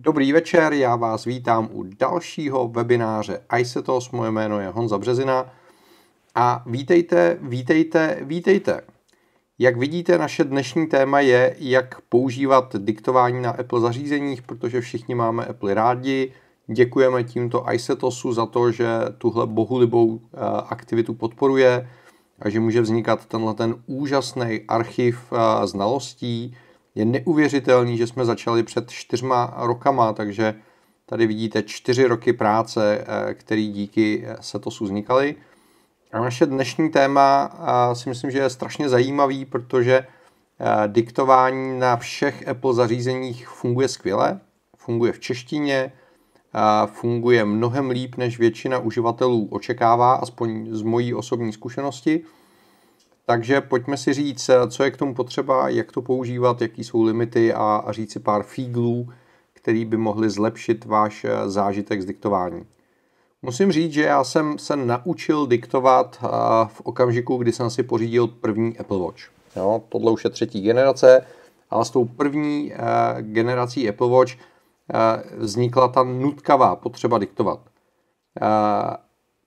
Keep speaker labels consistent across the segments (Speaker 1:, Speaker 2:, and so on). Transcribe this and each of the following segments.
Speaker 1: Dobrý večer, já vás vítám u dalšího webináře iSetOS, Moje jméno je Honza Březina a vítejte, vítejte, vítejte. Jak vidíte, naše dnešní téma je, jak používat diktování na Apple zařízeních, protože všichni máme Apple rádi. Děkujeme tímto iSetOSu za to, že tuhle bohulibou eh, aktivitu podporuje a že může vznikat tenhle ten úžasný archiv eh, znalostí, je neuvěřitelný, že jsme začali před čtyřma rokama, takže tady vidíte čtyři roky práce, eh, který díky eh, Setosu vznikaly. A naše dnešní téma si myslím, že je strašně zajímavý, protože eh, diktování na všech Apple zařízeních funguje skvěle, funguje v češtině, funguje mnohem líp, než většina uživatelů očekává, aspoň z mojí osobní zkušenosti – takže pojďme si říct, co je k tomu potřeba, jak to používat, jaký jsou limity a, a říct si pár fíglů, který by mohli zlepšit váš eh, zážitek z diktování. Musím říct, že já jsem se naučil diktovat eh, v okamžiku, kdy jsem si pořídil první Apple Watch. Jo, tohle už je třetí generace, ale s tou první eh, generací Apple Watch vznikla ta nutkavá potřeba diktovat.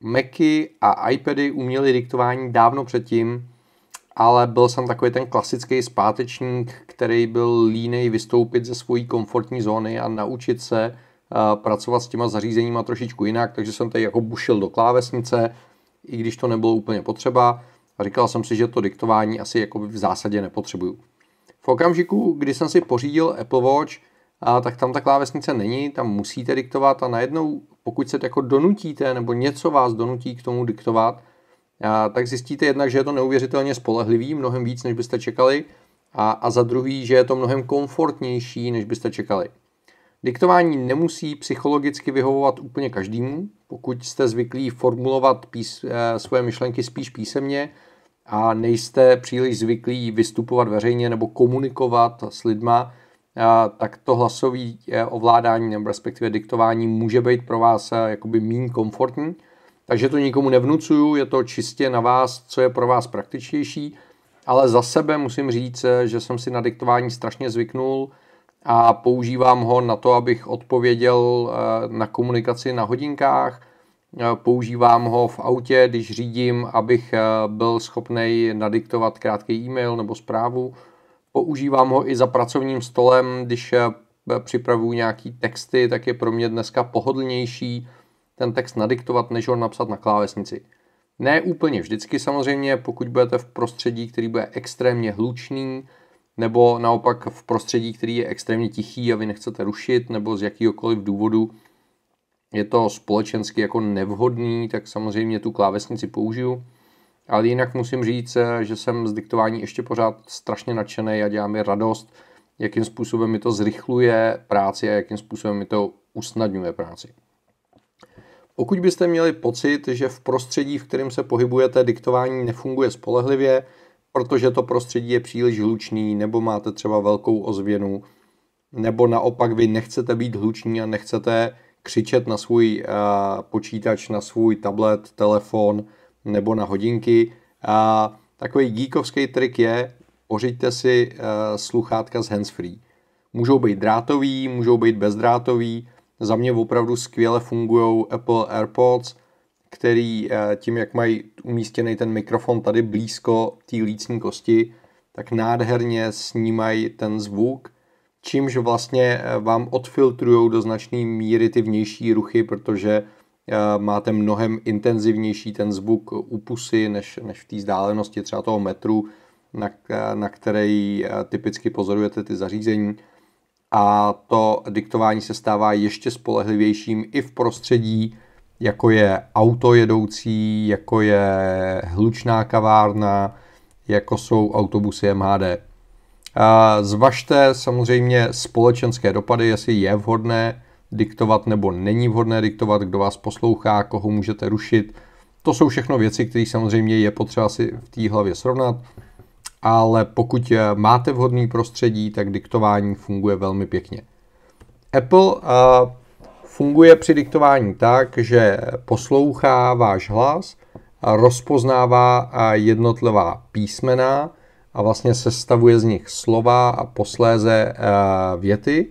Speaker 1: Macy a iPady uměly diktování dávno předtím, ale byl jsem takový ten klasický zpátečník, který byl línej vystoupit ze své komfortní zóny a naučit se eh, pracovat s těma zařízeníma trošičku jinak, takže jsem tady jako bušil do klávesnice, i když to nebylo úplně potřeba a říkal jsem si, že to diktování asi jako v zásadě nepotřebuju. V okamžiku, kdy jsem si pořídil Apple Watch, a eh, tak tam ta klávesnice není, tam musíte diktovat a najednou, pokud se jako donutíte nebo něco vás donutí k tomu diktovat, tak zjistíte jednak, že je to neuvěřitelně spolehlivý, mnohem víc, než byste čekali, a, a za druhý, že je to mnohem komfortnější, než byste čekali. Diktování nemusí psychologicky vyhovovat úplně každému, pokud jste zvyklí formulovat pís, eh, svoje myšlenky spíš písemně a nejste příliš zvyklí vystupovat veřejně nebo komunikovat s lidma, eh, tak to hlasové eh, ovládání nebo respektive diktování může být pro vás jakoby méně komfortní, takže to nikomu nevnucuju, je to čistě na vás, co je pro vás praktičtější, ale za sebe musím říct, že jsem si na diktování strašně zvyknul a používám ho na to, abych odpověděl eh, na komunikaci na hodinkách, eh, používám ho v autě, když řídím, abych eh, byl schopný nadiktovat krátký e-mail nebo zprávu. Používám ho i za pracovním stolem, když připravuji nějaký texty, tak je pro mě dneska pohodlnější ten text nadiktovat, než ho napsat na klávesnici. Ne úplně vždycky samozřejmě, pokud budete v prostředí, který bude extrémně hlučný, nebo naopak v prostředí, který je extrémně tichý a vy nechcete rušit, nebo z jakýhokoliv důvodu je to společensky jako nevhodný, tak samozřejmě tu klávesnici použiju. Ale jinak musím říct, že jsem z diktování ještě pořád strašně nadšený a dělá mi radost, jakým způsobem mi to zrychluje práci a jakým způsobem mi to usnadňuje práci. Pokud byste měli pocit, že v prostředí, v kterém se pohybujete, diktování nefunguje spolehlivě, protože to prostředí je příliš hlučný, nebo máte třeba velkou ozvěnu, nebo naopak vy nechcete být hluční a nechcete křičet na svůj eh, počítač, na svůj tablet, telefon nebo na hodinky. A takový díkovský trik je, pořiďte si eh, sluchátka z handsfree. Můžou být drátový, můžou být bezdrátový, za mě opravdu skvěle fungují Apple AirPods, který eh, tím, jak mají umístěný ten mikrofon tady blízko té lícní kosti, tak nádherně snímají ten zvuk, čímž vlastně eh, vám odfiltrují do značné míry ty vnější ruchy, protože eh, máte mnohem intenzivnější ten zvuk u pusy, než, než v té vzdálenosti třeba toho metru, na, na který typicky pozorujete ty zařízení a to diktování se stává ještě spolehlivějším i v prostředí, jako je auto jedoucí, jako je hlučná kavárna, jako jsou autobusy MHD. Zvažte samozřejmě společenské dopady, jestli je vhodné diktovat nebo není vhodné diktovat, kdo vás poslouchá, koho můžete rušit. To jsou všechno věci, které samozřejmě je potřeba si v té hlavě srovnat ale pokud eh, máte vhodný prostředí, tak diktování funguje velmi pěkně. Apple eh, funguje při diktování tak, že poslouchá váš hlas, eh, rozpoznává jednotlivá písmena a vlastně sestavuje z nich slova a posléze věty.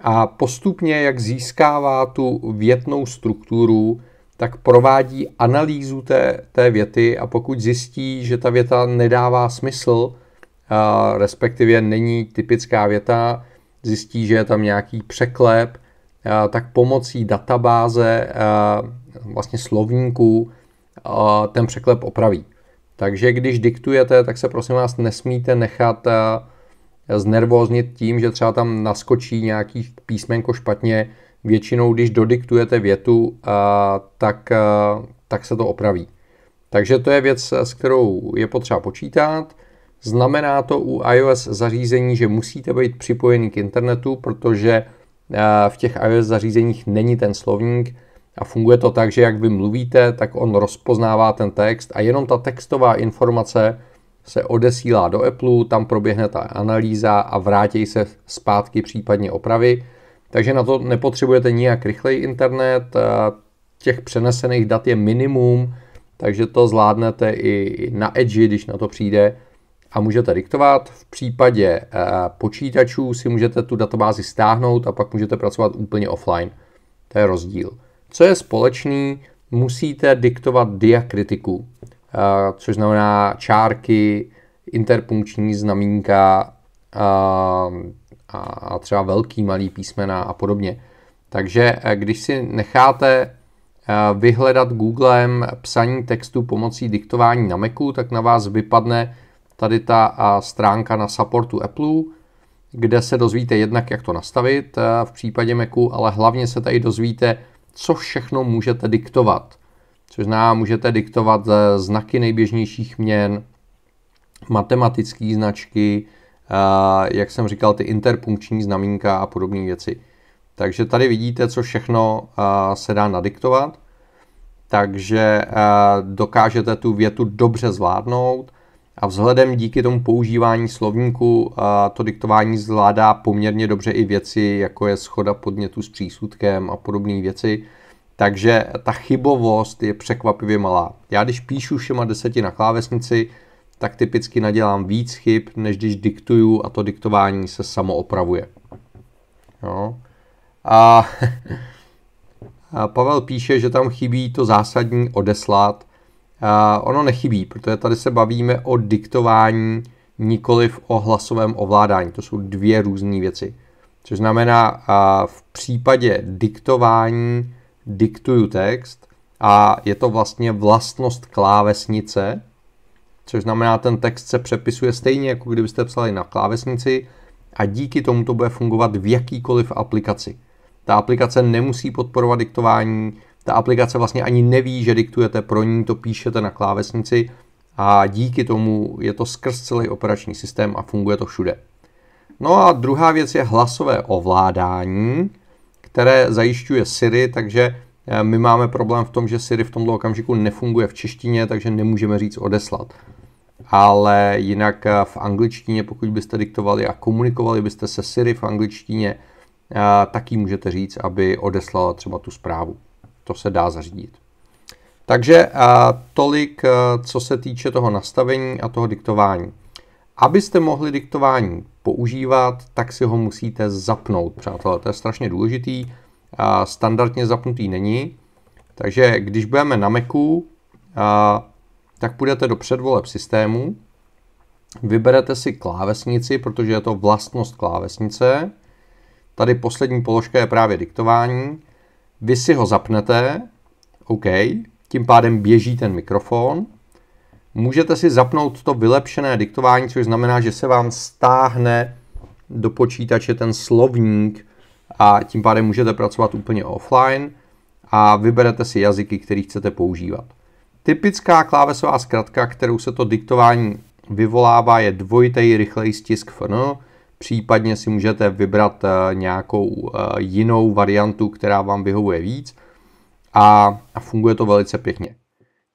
Speaker 1: A postupně, jak získává tu větnou strukturu, tak provádí analýzu té, té věty a pokud zjistí, že ta věta nedává smysl, a respektive není typická věta, zjistí, že je tam nějaký překlep, a tak pomocí databáze, a vlastně slovníků, a ten překlep opraví. Takže když diktujete, tak se prosím vás nesmíte nechat znervóznit tím, že třeba tam naskočí nějaký písmenko špatně, většinou, když dodiktujete větu, tak, tak se to opraví. Takže to je věc, s kterou je potřeba počítat. Znamená to u iOS zařízení, že musíte být připojený k internetu, protože v těch iOS zařízeních není ten slovník a funguje to tak, že jak vy mluvíte, tak on rozpoznává ten text a jenom ta textová informace se odesílá do Apple, tam proběhne ta analýza a vrátí se zpátky případně opravy. Takže na to nepotřebujete nijak rychlej internet, těch přenesených dat je minimum, takže to zvládnete i na Edge, když na to přijde a můžete diktovat. V případě e, počítačů si můžete tu databázi stáhnout a pak můžete pracovat úplně offline. To je rozdíl. Co je společný, musíte diktovat diakritiku, e, což znamená čárky, interpunkční znamínka, a třeba velký, malý písmena a podobně. Takže eh, když si necháte eh, vyhledat Googlem psaní textu pomocí diktování na Macu, tak na vás vypadne tady ta eh, stránka na supportu Apple, kde se dozvíte jednak, jak to nastavit v případě Macu, ale hlavně se tady dozvíte, co všechno můžete diktovat. Což znamená, můžete diktovat znaky nejběžnějších měn, matematické značky, jak jsem říkal, ty interpunkční znamínka a podobné věci. Takže tady vidíte, co všechno se dá nadiktovat. Takže dokážete tu větu dobře zvládnout a vzhledem díky tomu používání slovníku to diktování zvládá poměrně dobře i věci, jako je schoda podnětu s přísudkem a podobné věci. Takže ta chybovost je překvapivě malá. Já když píšu všema deseti na klávesnici, tak typicky nadělám víc chyb, než když diktuju a to diktování se samoopravuje. Jo. A, a Pavel píše, že tam chybí to zásadní odeslat. A ono nechybí, protože tady se bavíme o diktování, nikoliv o hlasovém ovládání. To jsou dvě různé věci. Což znamená, a v případě diktování diktuju text a je to vlastně vlastnost klávesnice, což znamená, ten text se přepisuje stejně, jako kdybyste psali na klávesnici a díky tomu to bude fungovat v jakýkoliv aplikaci. Ta aplikace nemusí podporovat diktování, ta aplikace vlastně ani neví, že diktujete pro ní, to píšete na klávesnici a díky tomu je to skrz celý operační systém a funguje to všude. No a druhá věc je hlasové ovládání, které zajišťuje Siri, takže Eh, my máme problém v tom, že Siri v tomto okamžiku nefunguje v češtině, takže nemůžeme říct odeslat. Ale jinak eh, v angličtině, pokud byste diktovali a komunikovali byste se Siri v angličtině, eh, taky můžete říct, aby odeslala třeba tu zprávu. To se dá zařídit. Takže tolik, co se týče toho nastavení a toho diktování. Abyste mohli diktování používat, tak si ho musíte zapnout, přátelé. To je strašně důležitý standardně zapnutý není. Takže když budeme na Macu, tak půjdete do předvoleb systému, vyberete si klávesnici, protože je to vlastnost klávesnice. Tady poslední položka je právě diktování. Vy si ho zapnete, OK, tím pádem běží ten mikrofon. Můžete si zapnout to vylepšené diktování, což znamená, že se vám stáhne do počítače ten slovník a tím pádem můžete pracovat úplně offline a vyberete si jazyky, který chcete používat. Typická klávesová zkratka, kterou se to diktování vyvolává, je dvojitý rychlej stisk FN, případně si můžete vybrat eh, nějakou eh, jinou variantu, která vám vyhovuje víc a funguje to velice pěkně.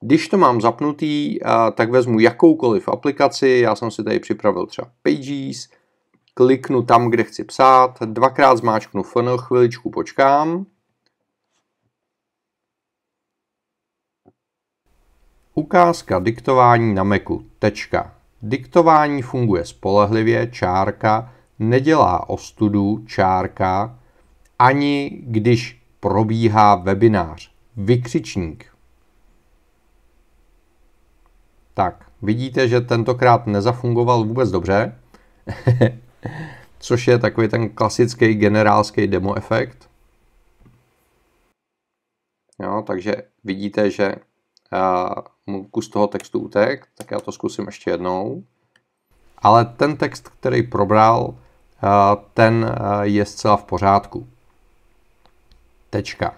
Speaker 1: Když to mám zapnutý, eh, tak vezmu jakoukoliv aplikaci, já jsem si tady připravil třeba Pages, kliknu tam, kde chci psát, dvakrát zmáčknu FN, chviličku počkám. Ukázka diktování na Macu. Tečka. Diktování funguje spolehlivě, čárka, nedělá ostudu, čárka, ani když probíhá webinář. Vykřičník. Tak, vidíte, že tentokrát nezafungoval vůbec dobře. což je takový ten klasický generálský demo efekt. Jo, takže vidíte, že mu kus toho textu utek, tak já to zkusím ještě jednou. Ale ten text, který probral, ten je zcela v pořádku. Tečka.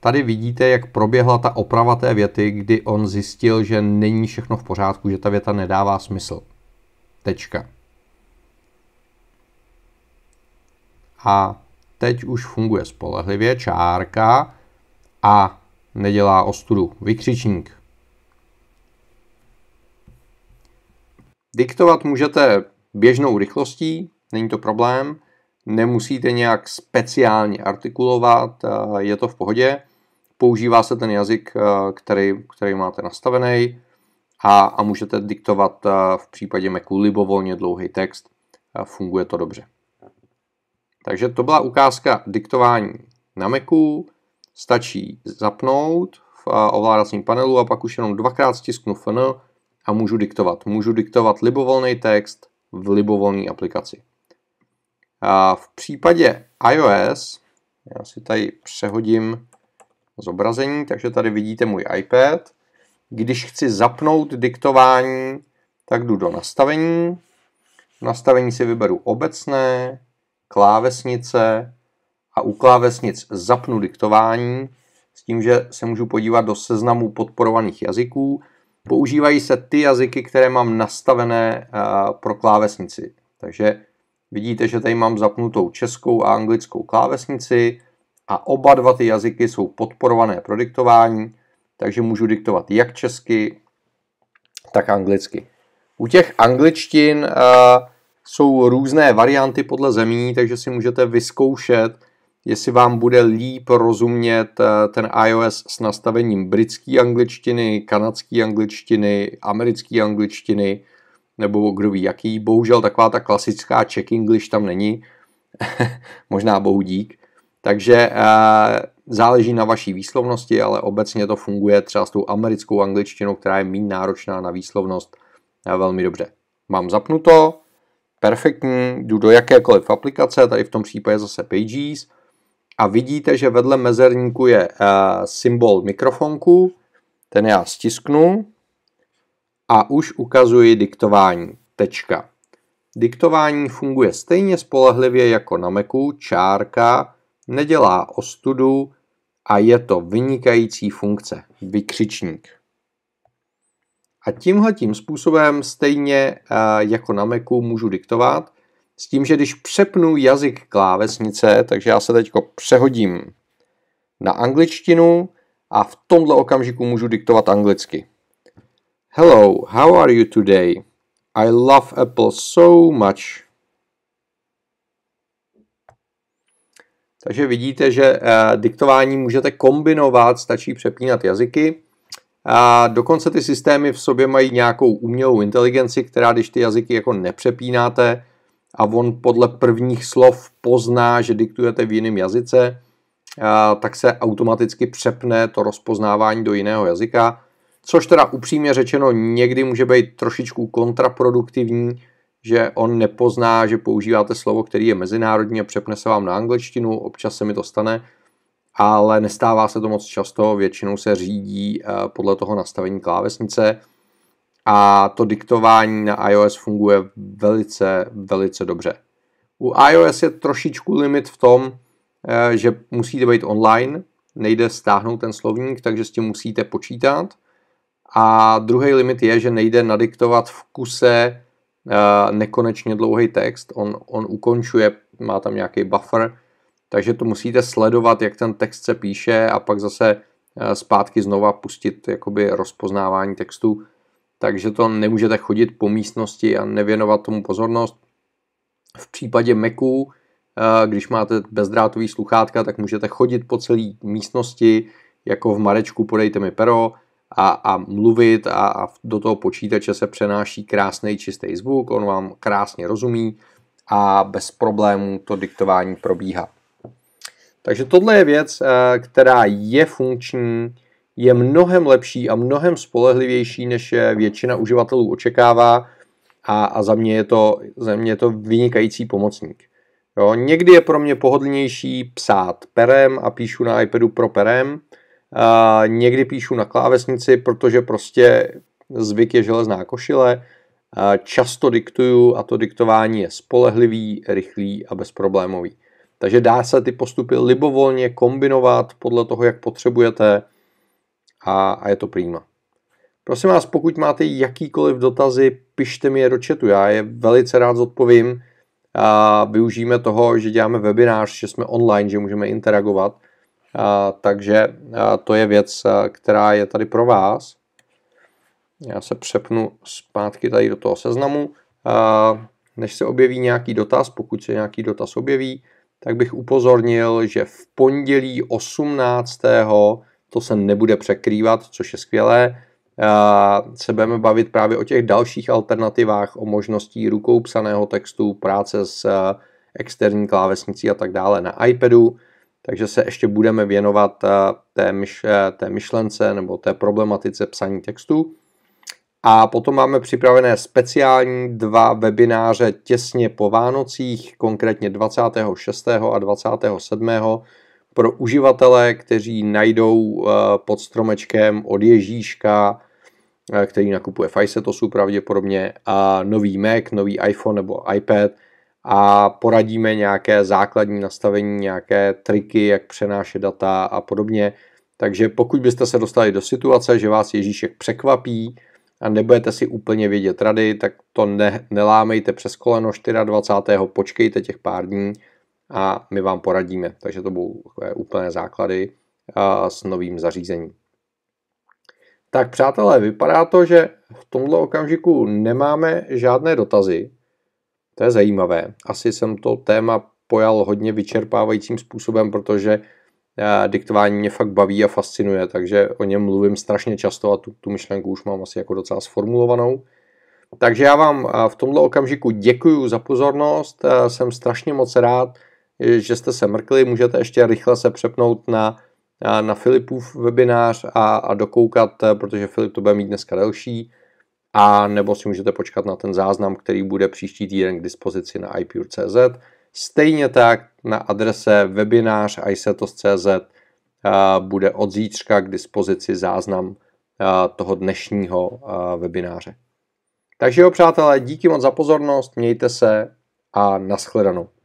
Speaker 1: Tady vidíte, jak proběhla ta oprava té věty, kdy on zjistil, že není všechno v pořádku, že ta věta nedává smysl. Tečka. a teď už funguje spolehlivě čárka a nedělá ostudu. Vykřičník. Diktovat můžete běžnou rychlostí, není to problém, nemusíte nějak speciálně artikulovat, eh, je to v pohodě. Používá se ten jazyk, eh, který, který máte nastavený a, a můžete diktovat eh, v případě Macu libovolně dlouhý text. Funguje to dobře. Takže to byla ukázka diktování na Macu. Stačí zapnout v eh, ovládacím panelu a pak už jenom dvakrát stisknu FN a můžu diktovat. Můžu diktovat libovolný text v libovolné aplikaci. A v případě iOS, já si tady přehodím zobrazení, takže tady vidíte můj iPad. Když chci zapnout diktování, tak jdu do nastavení. V nastavení si vyberu obecné, klávesnice a u klávesnic zapnu diktování s tím, že se můžu podívat do seznamu podporovaných jazyků. Používají se ty jazyky, které mám nastavené eh, pro klávesnici. Takže vidíte, že tady mám zapnutou českou a anglickou klávesnici a oba dva ty jazyky jsou podporované pro diktování, takže můžu diktovat jak česky, tak anglicky. U těch angličtin uh, jsou různé varianty podle zemí, takže si můžete vyzkoušet, jestli vám bude líp rozumět eh, ten iOS s nastavením britské angličtiny, kanadské angličtiny, americké angličtiny, nebo kdo ví jaký. Bohužel taková ta klasická check English tam není. Možná bohu dík. Takže eh, záleží na vaší výslovnosti, ale obecně to funguje třeba s tou americkou angličtinou, která je méně náročná na výslovnost eh, velmi dobře. Mám zapnuto, perfektní, jdu do jakékoliv aplikace, tady v tom případě zase Pages, a vidíte, že vedle mezerníku je uh, symbol mikrofonku, ten já stisknu a už ukazuji diktování. Tečka. Diktování funguje stejně spolehlivě jako na Macu, čárka, nedělá ostudu a je to vynikající funkce. Vykřičník. A tímhle tím způsobem stejně eh, jako na Macu můžu diktovat, s tím, že když přepnu jazyk klávesnice, takže já se teď přehodím na angličtinu a v tomhle okamžiku můžu diktovat anglicky. Hello, how are you today? I love Apple so much. Takže vidíte, že eh, diktování můžete kombinovat, stačí přepínat jazyky. A dokonce ty systémy v sobě mají nějakou umělou inteligenci, která když ty jazyky jako nepřepínáte a on podle prvních slov pozná, že diktujete v jiném jazyce, a, tak se automaticky přepne to rozpoznávání do jiného jazyka, což teda upřímně řečeno někdy může být trošičku kontraproduktivní, že on nepozná, že používáte slovo, který je mezinárodní a přepne se vám na angličtinu, občas se mi to stane, ale nestává se to moc často, většinou se řídí eh, podle toho nastavení klávesnice a to diktování na iOS funguje velice, velice dobře. U iOS je trošičku limit v tom, eh, že musíte být online, nejde stáhnout ten slovník, takže s tím musíte počítat. A druhý limit je, že nejde nadiktovat v kuse eh, nekonečně dlouhý text. On, on ukončuje, má tam nějaký buffer, takže to musíte sledovat, jak ten text se píše a pak zase eh, zpátky znova pustit jakoby rozpoznávání textu, takže to nemůžete chodit po místnosti a nevěnovat tomu pozornost. V případě Macu, eh, když máte bezdrátový sluchátka, tak můžete chodit po celé místnosti, jako v Marečku podejte mi pero a, a mluvit a, a do toho počítače se přenáší krásný čistý zvuk, on vám krásně rozumí a bez problémů to diktování probíhá. Takže tohle je věc, eh, která je funkční, je mnohem lepší a mnohem spolehlivější, než většina uživatelů očekává a, a za, mě je to, za mě je to vynikající pomocník. Jo, někdy je pro mě pohodlnější psát perem a píšu na iPadu pro perem, a někdy píšu na klávesnici, protože prostě zvyk je železná košile, a často diktuju a to diktování je spolehlivý, rychlý a bezproblémový. Takže dá se ty postupy libovolně kombinovat podle toho, jak potřebujete a, a je to prýma. Prosím vás, pokud máte jakýkoliv dotazy, pište mi je do chatu, já je velice rád zodpovím. A využijeme toho, že děláme webinář, že jsme online, že můžeme interagovat. A, takže a to je věc, která je tady pro vás. Já se přepnu zpátky tady do toho seznamu. A, než se objeví nějaký dotaz, pokud se nějaký dotaz objeví, tak bych upozornil, že v pondělí 18. to se nebude překrývat, což je skvělé, se budeme bavit právě o těch dalších alternativách, o možností rukou psaného textu, práce s eh, externí klávesnicí a tak dále na iPadu, takže se ještě budeme věnovat eh, té, myš, eh, té myšlence nebo té problematice psaní textu. A potom máme připravené speciální dva webináře těsně po Vánocích, konkrétně 26. a 27. pro uživatele, kteří najdou eh, pod stromečkem od Ježíška, eh, který nakupuje v iSetosu pravděpodobně, a nový Mac, nový iPhone nebo iPad a poradíme nějaké základní nastavení, nějaké triky, jak přenášet data a podobně. Takže pokud byste se dostali do situace, že vás Ježíšek překvapí, a nebudete si úplně vědět rady, tak to ne, nelámejte přes koleno 24. počkejte těch pár dní a my vám poradíme. Takže to budou úplné základy a s novým zařízením. Tak přátelé, vypadá to, že v tomto okamžiku nemáme žádné dotazy. To je zajímavé. Asi jsem to téma pojal hodně vyčerpávajícím způsobem, protože diktování mě fakt baví a fascinuje, takže o něm mluvím strašně často a tu, tu myšlenku už mám asi jako docela sformulovanou. Takže já vám v tomto okamžiku děkuji za pozornost, jsem strašně moc rád, že jste se mrkli, můžete ještě rychle se přepnout na, na Filipův webinář a, a dokoukat, protože Filip to bude mít dneska delší, a nebo si můžete počkat na ten záznam, který bude příští týden k dispozici na iPure.cz. Stejně tak na adrese webinář.isetos.cz eh, bude od zítřka k dispozici záznam eh, toho dnešního eh, webináře. Takže jo, přátelé, díky moc za pozornost, mějte se a naschledanou.